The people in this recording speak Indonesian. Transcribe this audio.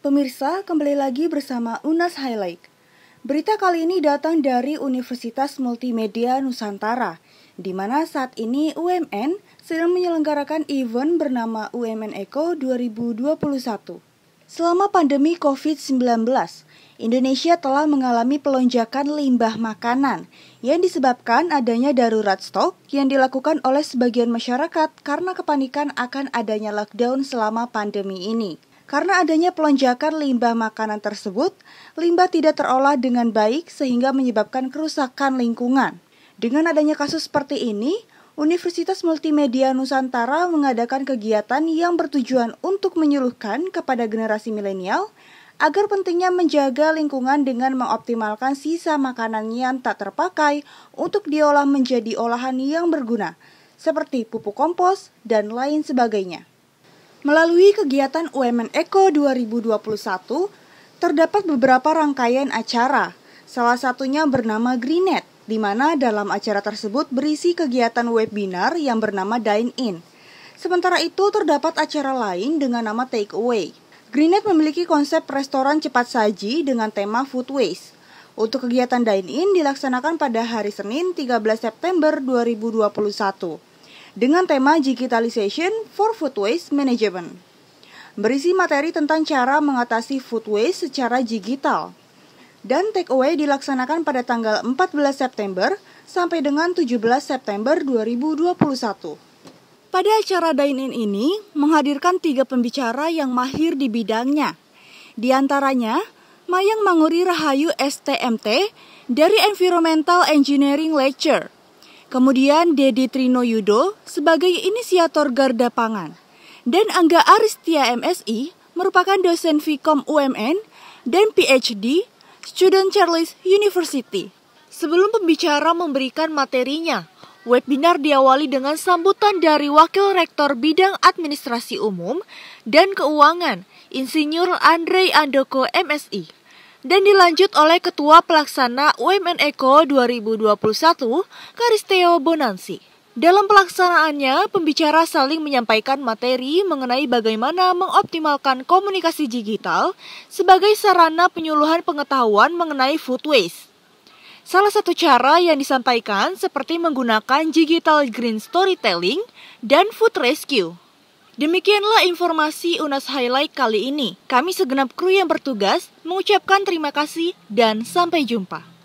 Pemirsa, kembali lagi bersama Unas Highlight. Berita kali ini datang dari Universitas Multimedia Nusantara, di mana saat ini UMN sedang menyelenggarakan event bernama UMN Eco 2021. Selama pandemi COVID-19, Indonesia telah mengalami pelonjakan limbah makanan yang disebabkan adanya darurat stok yang dilakukan oleh sebagian masyarakat karena kepanikan akan adanya lockdown selama pandemi ini. Karena adanya pelonjakan limbah makanan tersebut, limbah tidak terolah dengan baik sehingga menyebabkan kerusakan lingkungan. Dengan adanya kasus seperti ini, Universitas Multimedia Nusantara mengadakan kegiatan yang bertujuan untuk menyuluhkan kepada generasi milenial agar pentingnya menjaga lingkungan dengan mengoptimalkan sisa makanan yang tak terpakai untuk diolah menjadi olahan yang berguna, seperti pupuk kompos dan lain sebagainya. Melalui kegiatan UMN Eko 2021, terdapat beberapa rangkaian acara, salah satunya bernama Greenet, di mana dalam acara tersebut berisi kegiatan webinar yang bernama Dine In. Sementara itu, terdapat acara lain dengan nama Take Away. Greenet memiliki konsep restoran cepat saji dengan tema food waste. Untuk kegiatan dine-in dilaksanakan pada hari Senin 13 September 2021 dengan tema Digitalization for Food Waste Management. Berisi materi tentang cara mengatasi food waste secara digital. Dan take away dilaksanakan pada tanggal 14 September sampai dengan 17 September 2021. Pada acara dine-in ini menghadirkan tiga pembicara yang mahir di bidangnya. Di antaranya, Mayang Manguri Rahayu STMT dari Environmental Engineering Lecture – Kemudian Dedi Trino Yudo sebagai inisiator garda pangan. Dan Angga Aristia MSI merupakan dosen Vkom UMN dan PhD Student Charles University. Sebelum pembicara memberikan materinya, Webinar diawali dengan sambutan dari Wakil Rektor Bidang Administrasi Umum dan Keuangan, Insinyur Andre Andoko MSI dan dilanjut oleh Ketua Pelaksana UMN Eko 2021, Karisteo Bonansi. Dalam pelaksanaannya, pembicara saling menyampaikan materi mengenai bagaimana mengoptimalkan komunikasi digital sebagai sarana penyuluhan pengetahuan mengenai food waste. Salah satu cara yang disampaikan seperti menggunakan digital green storytelling dan food rescue. Demikianlah informasi UNAS Highlight kali ini. Kami segenap kru yang bertugas mengucapkan terima kasih dan sampai jumpa.